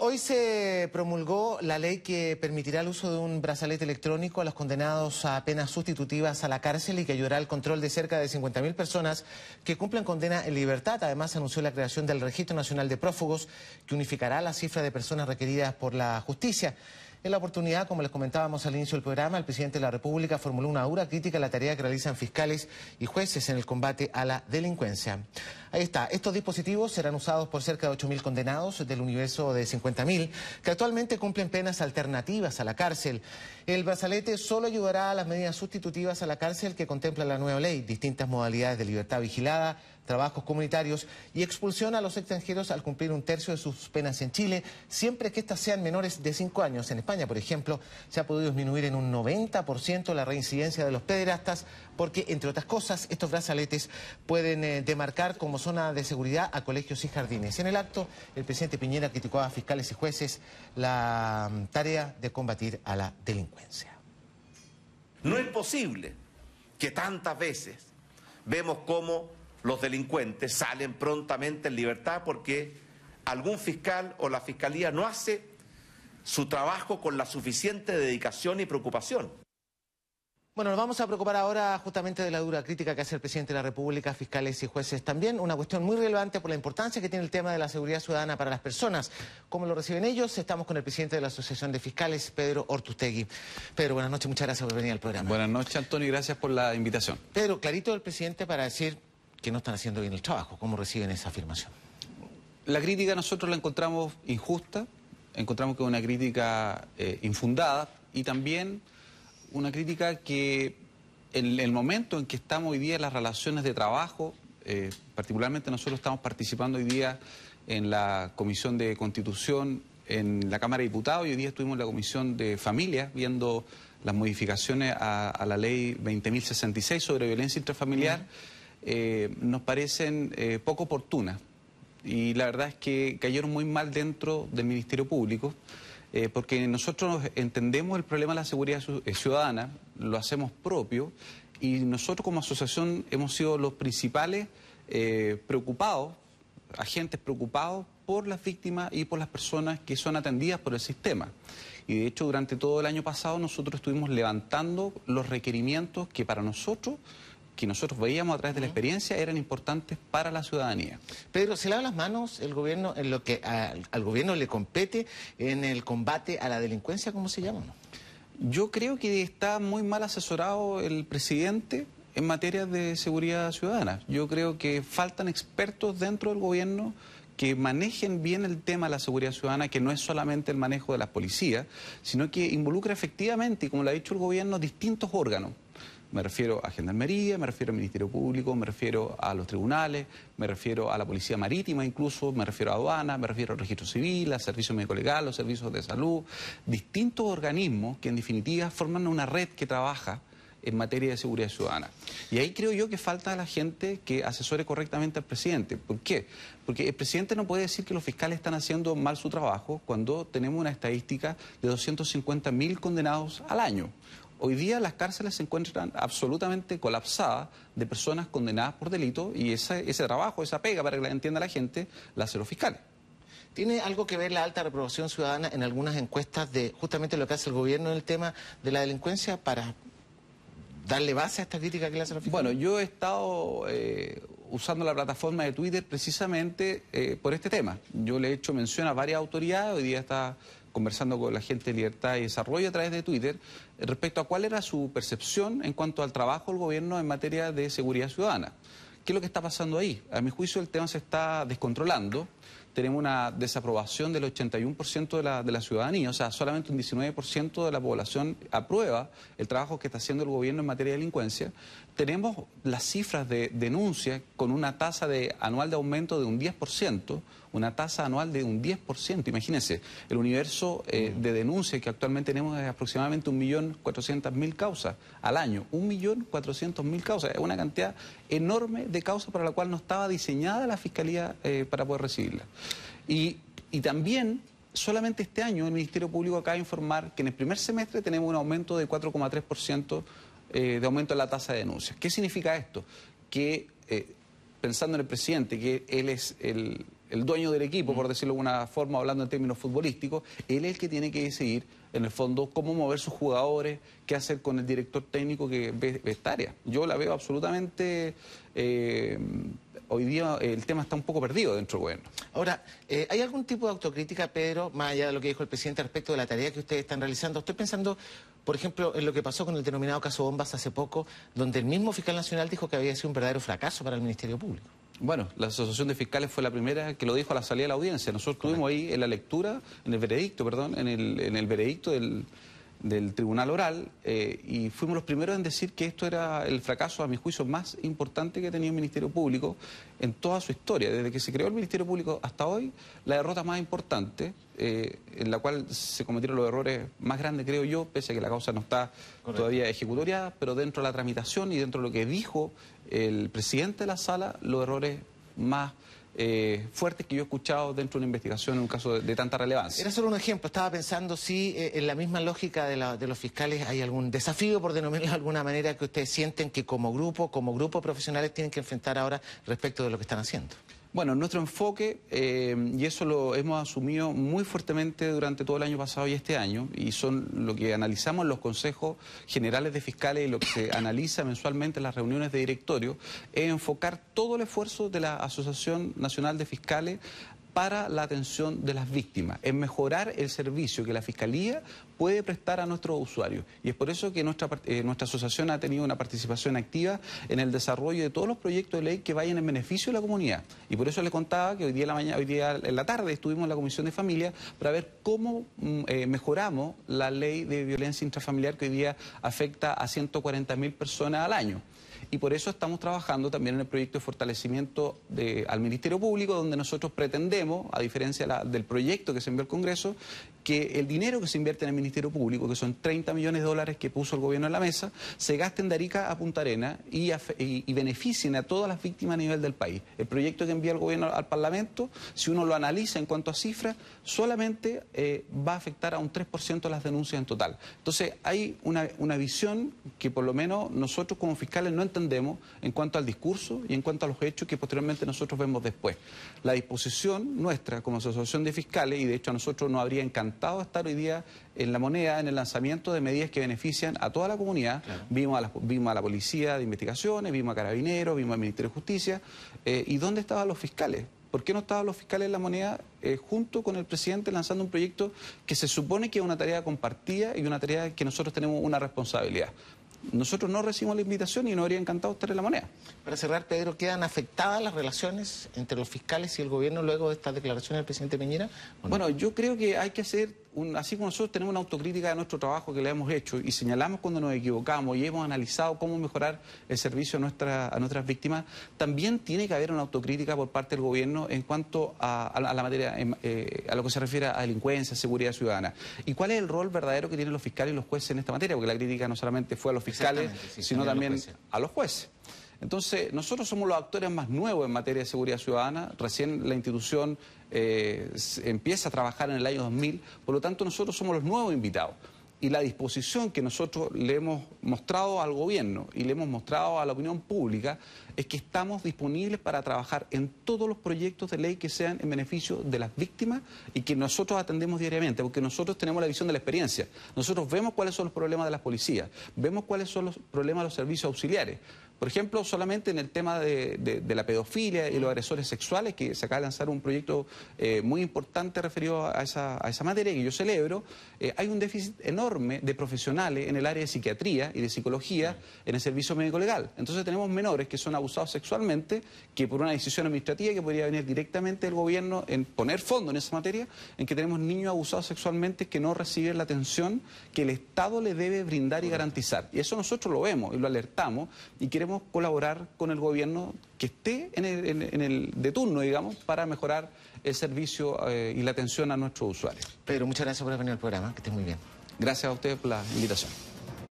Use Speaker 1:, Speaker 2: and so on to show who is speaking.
Speaker 1: Hoy se promulgó la ley que permitirá el uso de un brazalete electrónico a los condenados a penas sustitutivas a la cárcel y que ayudará al control de cerca de 50.000 personas que cumplan condena en libertad. Además, anunció la creación del Registro Nacional de Prófugos, que unificará la cifra de personas requeridas por la justicia. En la oportunidad, como les comentábamos al inicio del programa, el presidente de la República formuló una dura crítica a la tarea que realizan fiscales y jueces en el combate a la delincuencia. Ahí está, estos dispositivos serán usados por cerca de 8.000 condenados del universo de 50.000 que actualmente cumplen penas alternativas a la cárcel. El brazalete solo ayudará a las medidas sustitutivas a la cárcel que contempla la nueva ley, distintas modalidades de libertad vigilada, trabajos comunitarios y expulsión a los extranjeros al cumplir un tercio de sus penas en Chile, siempre que éstas sean menores de 5 años en España por ejemplo, se ha podido disminuir en un 90% la reincidencia de los pederastas porque, entre otras cosas, estos brazaletes pueden eh, demarcar como zona de seguridad a colegios y jardines. En el acto, el presidente Piñera criticó a fiscales y jueces la mm, tarea de combatir a la delincuencia.
Speaker 2: No es posible que tantas veces vemos cómo los delincuentes salen prontamente en libertad porque algún fiscal o la fiscalía
Speaker 1: no hace su trabajo con la suficiente dedicación y preocupación. Bueno, nos vamos a preocupar ahora justamente de la dura crítica que hace el presidente de la República, fiscales y jueces también. Una cuestión muy relevante por la importancia que tiene el tema de la seguridad ciudadana para las personas. ¿Cómo lo reciben ellos? Estamos con el presidente de la Asociación de Fiscales, Pedro Ortustegui. Pedro, buenas noches, muchas gracias por venir al programa. Buenas noches,
Speaker 2: Antonio, y gracias por la invitación.
Speaker 1: Pedro, clarito el presidente para decir que no están haciendo bien el trabajo. ¿Cómo reciben esa afirmación? La crítica nosotros la encontramos injusta,
Speaker 2: encontramos que es una crítica eh, infundada y también una crítica que en el momento en que estamos hoy día en las relaciones de trabajo, eh, particularmente nosotros estamos participando hoy día en la Comisión de Constitución, en la Cámara de Diputados y hoy día estuvimos en la Comisión de Familia viendo las modificaciones a, la ley 20.066 sobre violencia intrafamiliar, eh, nos parecen poco oportunas y la verdad es que cayeron muy mal dentro del Ministerio Público, eh, porque nosotros entendemos el problema de la seguridad eh, ciudadana, lo hacemos propio, y nosotros como asociación hemos sido los principales eh, preocupados, agentes preocupados por las víctimas y por las personas que son atendidas por el sistema. Y de hecho durante todo el año pasado nosotros estuvimos levantando los requerimientos que para nosotros que nosotros veíamos a través de la experiencia eran importantes
Speaker 1: para la ciudadanía. Pedro, ¿se lava las manos el gobierno en lo que al gobierno le compete en el combate a la delincuencia, ¿Cómo se llama? Yo creo que está muy
Speaker 2: mal asesorado el presidente en materia de seguridad ciudadana. Yo creo que faltan expertos dentro del gobierno que manejen bien el tema de la seguridad ciudadana, que no es solamente el manejo de las policías, sino que involucra efectivamente, y como lo ha dicho el gobierno, distintos órganos. Me refiero a Gendarmería, me refiero al Ministerio Público, me refiero a los tribunales, me refiero a la Policía Marítima incluso, me refiero a Aduana, me refiero al Registro Civil, al Servicio Médico Legal, los servicios de salud, distintos organismos que en definitiva forman una red que trabaja en materia de seguridad ciudadana. Y ahí creo yo que falta la gente que asesore correctamente al presidente. ¿Por qué? Porque el presidente no puede decir que los fiscales están haciendo mal su trabajo cuando tenemos una estadística de 250.000 condenados al año. Hoy día las cárceles se encuentran absolutamente colapsadas de personas condenadas por delito y ese,
Speaker 1: trabajo, esa pega, para que la entienda la gente, la hacen los fiscales. ¿Tiene algo que ver la alta reprobación ciudadana en algunas encuestas de justamente lo que hace el gobierno en el tema de la delincuencia para darle base a esta crítica que le hace la Bueno, yo he estado eh, usando
Speaker 2: la plataforma de Twitter precisamente eh, por este tema. Yo le he hecho mención a varias autoridades, hoy día está conversando con la gente de Libertad y Desarrollo a través de Twitter respecto a cuál era su percepción en cuanto al trabajo del gobierno en materia de seguridad ciudadana. ¿Qué es lo que está pasando ahí? A mi juicio el tema se está descontrolando. Tenemos una desaprobación del 81% de la, ciudadanía, o sea, solamente un 19% de la población aprueba el trabajo que está haciendo el gobierno en materia de delincuencia. Tenemos las cifras de denuncias con una tasa de, anual de aumento de un 10%, una tasa anual de un 10%. Imagínense, el universo eh, de denuncias que actualmente tenemos es aproximadamente 1.400.000 causas al año. 1.400.000 causas. Es una cantidad enorme de causas para la cual no estaba diseñada la Fiscalía eh, para poder recibirla. Y, también solamente este año el Ministerio Público acaba de informar que en el primer semestre tenemos un aumento de 4,3% eh, de aumento en la tasa de denuncias. ¿Qué significa esto? Que, pensando en el presidente, que él es el, el dueño del equipo, por mm. decirlo de una forma, hablando en términos futbolísticos, él es el que tiene que decidir, en el fondo, cómo mover sus jugadores, qué hacer con el director técnico que ve, esta área. Yo la veo absolutamente... Eh,
Speaker 1: hoy día el tema está un poco perdido dentro del gobierno. Ahora, eh, ¿hay algún tipo de autocrítica, Pedro, más allá de lo que dijo el presidente respecto de la tarea que ustedes están realizando? Estoy pensando, por ejemplo, en lo que pasó con el denominado caso Bombas hace poco, donde el mismo fiscal nacional dijo que había sido un verdadero fracaso para el Ministerio Público.
Speaker 2: Bueno, la Asociación de Fiscales fue la primera que lo dijo a la salida de la audiencia. Nosotros estuvimos ahí en la lectura, en el veredicto, perdón, en el, veredicto del, tribunal oral eh, y fuimos los primeros en decir que esto era el fracaso, a mi juicio, más importante que ha tenido el Ministerio Público en toda su historia. Desde que se creó el Ministerio Público hasta hoy, la derrota más importante eh, en la cual se cometieron los errores más grandes, creo yo, pese a que la causa no está todavía ejecutoria, pero dentro de la tramitación y dentro de lo que dijo el presidente de la sala, los errores más eh, fuertes que yo he escuchado dentro de una investigación en un caso de, tanta relevancia. Era
Speaker 1: solo un ejemplo, estaba pensando si eh, en la misma lógica de, los fiscales hay algún desafío, por denominarlo de alguna manera, que ustedes sienten que como grupo, como grupo profesionales tienen que enfrentar ahora respecto de lo que están haciendo.
Speaker 2: Bueno, nuestro enfoque, eh, y eso lo hemos asumido muy fuertemente durante todo el año pasado y este año, y son lo que analizamos en los consejos generales de fiscales y lo que se analiza mensualmente en las reuniones de directorio, es enfocar todo el esfuerzo de la Asociación Nacional de Fiscales para la atención de las víctimas, en mejorar el servicio que la Fiscalía puede prestar a nuestros usuarios. Y es por eso que nuestra, eh, nuestra asociación ha tenido una participación activa en el desarrollo de todos los proyectos de ley que vayan en beneficio de la comunidad. Y por eso les contaba que hoy día, la mañana, hoy día en la tarde estuvimos en la Comisión de Familia para ver cómo mm, eh, mejoramos la ley de violencia intrafamiliar que hoy día afecta a 140.000 personas al año y por eso estamos trabajando también en el proyecto de fortalecimiento de, al Ministerio Público, donde nosotros pretendemos, a diferencia del proyecto que se envió al Congreso, que el dinero que se invierte en el Ministerio Público, que son 30 millones de dólares que puso el gobierno en la mesa, se gasten en Darica a Punta Arena y, beneficien a todas las víctimas a nivel del país. El proyecto que envía el gobierno al Parlamento, si uno lo analiza en cuanto a cifras, solamente eh, va a afectar a un 3% de las denuncias en total. Entonces, hay una, una visión que por lo menos nosotros como fiscales no entendemos en cuanto al discurso y en cuanto a los hechos que posteriormente nosotros vemos después. La disposición nuestra como Asociación de Fiscales, y de hecho a nosotros nos habría encantado encantado estar hoy día en la moneda, en el lanzamiento de medidas que benefician a toda la comunidad. Vimos, a la, a la policía de investigaciones, vimos a carabineros, vimos al Ministerio de Justicia. Eh, ¿Y dónde estaban los fiscales? ¿Por qué no estaban los fiscales en la moneda eh, junto con el presidente lanzando un proyecto que se supone que es una tarea compartida y una tarea que nosotros tenemos una responsabilidad?
Speaker 1: nosotros no recibimos la invitación y nos habría encantado estar en la moneda. Para cerrar, Pedro, ¿quedan afectadas las relaciones entre los fiscales y el gobierno luego de estas declaraciones del presidente Piñera? Bueno, yo creo que
Speaker 2: hay que hacer así como nosotros tenemos una autocrítica de nuestro trabajo que le hemos hecho y señalamos cuando nos equivocamos y hemos analizado cómo mejorar el servicio a, nuestras víctimas, también tiene que haber una autocrítica por parte del gobierno en cuanto a, la materia, em, eh, a lo que se refiere a delincuencia, seguridad ciudadana. ¿Y cuál es el rol verdadero que tienen los fiscales y los jueces en esta materia? Porque la crítica no solamente fue a los fiscales, sino también, a los jueces. Entonces, nosotros somos los actores más nuevos en materia de seguridad ciudadana. Recién la institución eh, empieza a trabajar en el año 2000, por lo tanto, nosotros somos los nuevos invitados y la disposición que nosotros le hemos mostrado al gobierno y le hemos mostrado a la opinión pública es que estamos disponibles para trabajar en todos los proyectos de ley que sean en beneficio de las víctimas y que nosotros atendemos diariamente, porque nosotros tenemos la visión de la experiencia. Nosotros vemos cuáles son los problemas de las policías, vemos cuáles son los problemas de los servicios auxiliares, por ejemplo, solamente en el tema de, la pedofilia y los agresores sexuales, que se acaba de lanzar un proyecto eh, muy importante referido a esa, materia, que yo celebro, eh, hay un déficit enorme de profesionales en el área de psiquiatría y de psicología en el servicio médico legal. Entonces tenemos menores que son abusados sexualmente, que por una decisión administrativa que podría venir directamente del gobierno en poner fondo en esa materia, en que tenemos niños abusados sexualmente que no reciben la atención que el Estado le debe brindar y garantizar. Y eso nosotros lo vemos y lo alertamos y queremos queremos colaborar con el gobierno que esté en el, de turno, digamos, para mejorar el servicio eh, y la atención a nuestros usuarios.
Speaker 1: Pedro, muchas gracias por venir venido al programa, que esté muy bien.
Speaker 2: Gracias a ustedes por la invitación.